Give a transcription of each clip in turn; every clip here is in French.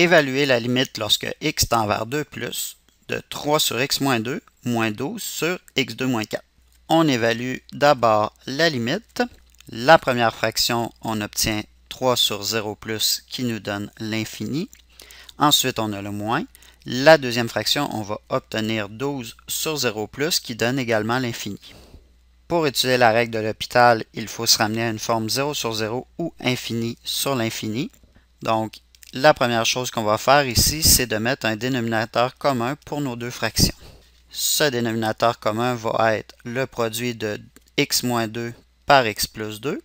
évaluer la limite lorsque x tend vers 2 plus de 3 sur x moins 2 moins 12 sur x2 moins 4. On évalue d'abord la limite. La première fraction, on obtient 3 sur 0 plus qui nous donne l'infini. Ensuite, on a le moins. La deuxième fraction, on va obtenir 12 sur 0 plus qui donne également l'infini. Pour étudier la règle de l'hôpital, il faut se ramener à une forme 0 sur 0 ou infini sur l'infini. Donc la première chose qu'on va faire ici, c'est de mettre un dénominateur commun pour nos deux fractions. Ce dénominateur commun va être le produit de x moins 2 par x plus 2.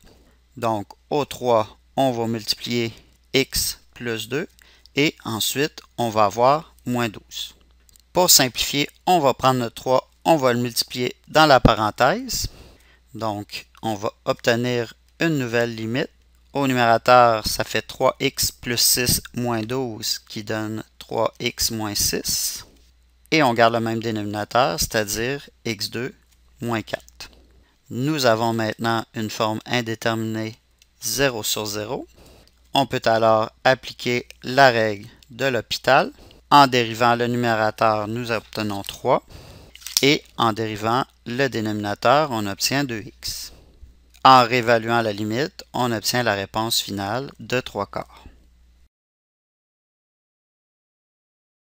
Donc, au 3, on va multiplier x plus 2 et ensuite, on va avoir moins 12. Pour simplifier, on va prendre notre 3, on va le multiplier dans la parenthèse. Donc, on va obtenir une nouvelle limite au numérateur, ça fait 3x plus 6 moins 12 qui donne 3x moins 6. Et on garde le même dénominateur, c'est-à-dire x2 moins 4. Nous avons maintenant une forme indéterminée 0 sur 0. On peut alors appliquer la règle de l'hôpital. En dérivant le numérateur, nous obtenons 3. Et en dérivant le dénominateur, on obtient 2x. En réévaluant la limite, on obtient la réponse finale de 3 quarts.